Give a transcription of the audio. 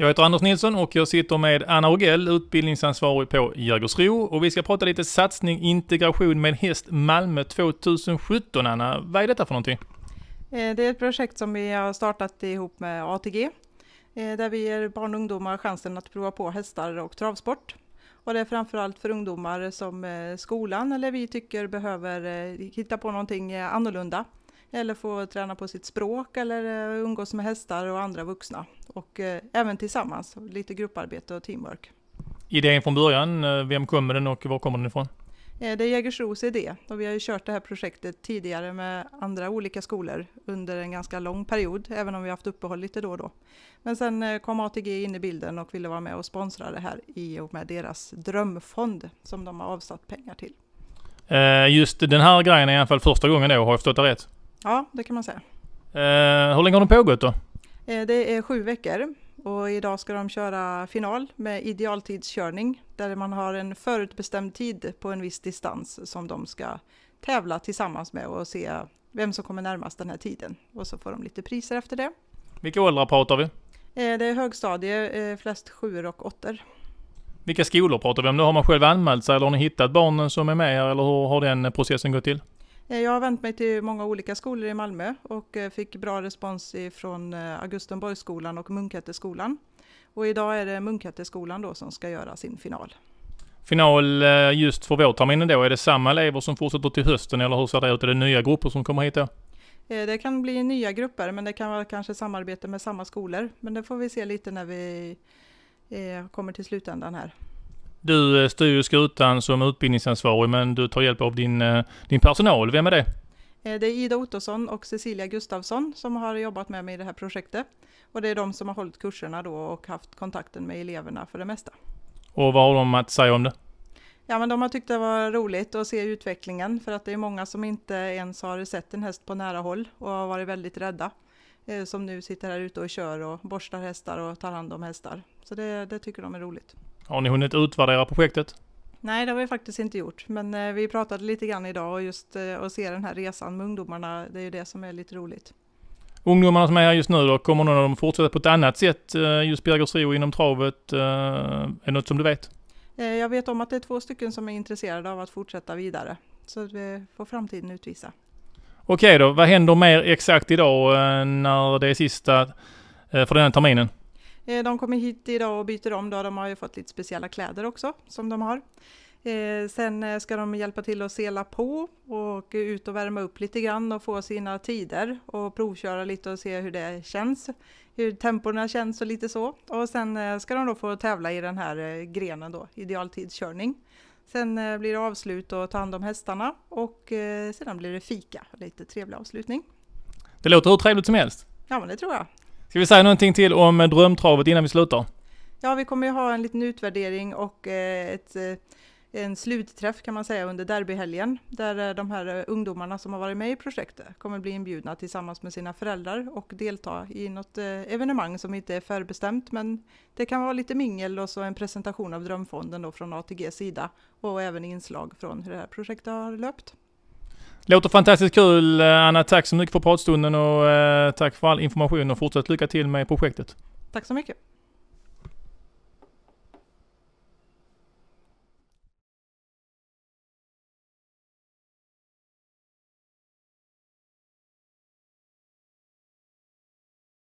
Jag heter Anders Nilsson och jag sitter med Anna Orgell, utbildningsansvarig på Jägersro och vi ska prata lite satsning integration med häst Malmö 2017. Anna, vad är detta för någonting? Eh, det är ett projekt som vi har startat ihop med ATG eh, där vi ger barn och ungdomar chansen att prova på hästar och travsport. Och det är framförallt för ungdomar som eh, skolan eller vi tycker behöver hitta på någonting annorlunda eller få träna på sitt språk eller eh, umgås med hästar och andra vuxna. Och eh, även tillsammans, lite grupparbete och teamwork. Idén från början, eh, vem kommer den och var kommer den ifrån? Det är Jägersros idé och vi har ju kört det här projektet tidigare med andra olika skolor under en ganska lång period, även om vi haft uppehåll lite då och då. Men sen kom ATG in i bilden och ville vara med och sponsra det här i och med deras drömfond som de har avsatt pengar till. Just den här grejen är i alla fall första gången då, har jag förstått det rätt? Ja, det kan man säga. Eh, hur länge har den pågått då? Eh, det är sju veckor och idag ska de köra final med idealtidskörning där man har en förutbestämd tid på en viss distans som de ska tävla tillsammans med och se vem som kommer närmast den här tiden. Och så får de lite priser efter det. Vilka åldrar pratar vi? Eh, det är högstadie, eh, flest sjuor och åttor. Vilka skolor pratar vi om nu? Har man själv anmält sig eller har ni hittat barnen som är med här eller hur har den processen gått till? Eh, jag har vänt mig till många olika skolor i Malmö och eh, fick bra respons från eh, Augustenborgsskolan och Munkhätteskolan. Och idag är det Munkhätteskolan då som ska göra sin final. Final just för vårterminen då, är det samma elever som fortsätter till hösten eller hur ser det ut? Är det nya grupper som kommer hit då? Det kan bli nya grupper men det kan vara kanske samarbete med samma skolor. Men det får vi se lite när vi kommer till slutändan här. Du eh, styr ju skutan som utbildningsansvarig men du tar hjälp av din, eh, din personal. Vem är det? Eh, det är Ida Ottosson och Cecilia Gustavsson som har jobbat med mig i det här projektet. Och det är de som har hållit kurserna då och haft kontakten med eleverna för det mesta. Och vad har de att säga om det? Ja men de har tyckt det var roligt att se utvecklingen för att det är många som inte ens har sett en häst på nära håll och har varit väldigt rädda. Eh, som nu sitter här ute och kör och borstar hästar och tar hand om hästar. Så det, det tycker de är roligt. Har ni hunnit utvärdera projektet? Nej, det har vi faktiskt inte gjort, men eh, vi pratade lite grann idag och just att eh, se den här resan med ungdomarna, det är ju det som är lite roligt. Ungdomarna som är här just nu då, kommer någon av dem fortsätta på ett annat sätt just på Birgersro inom travet? Är det något som du vet? Jag vet om att det är två stycken som är intresserade av att fortsätta vidare, så det får framtiden utvisa. Okej då, vad händer mer exakt idag eh, när det är sista eh, för den här terminen? Eh, de kommer hit idag och byter om då. De har ju fått lite speciella kläder också som de har. Sen ska de hjälpa till att sela på och ut och värma upp lite grann och få sina tider och provköra lite och se hur det känns. Hur temporna känns och lite så. Och sen ska de då få tävla i den här grenen då, idealtidskörning. Sen eh, blir det avslut och ta hand om hästarna och eh, sedan blir det fika. Lite trevlig avslutning. Det låter hur trevligt som helst. Ja, men det tror jag. Ska vi säga någonting till om eh, drömtravet innan vi slutar? Ja, vi kommer ju ha en liten utvärdering och ett en slutträff kan man säga under derbyhelgen där eh, de här eh, ungdomarna som har varit med i projektet kommer bli inbjudna tillsammans med sina föräldrar och delta i något eh, evenemang som inte är förbestämt men det kan vara lite mingel och så en presentation av Drömfonden då från ATGs sida och även inslag från hur det här projektet har löpt. Låter fantastiskt kul Anna, tack så mycket för pratstunden och tack för all information och fortsätt lycka till med projektet. Tack så mycket.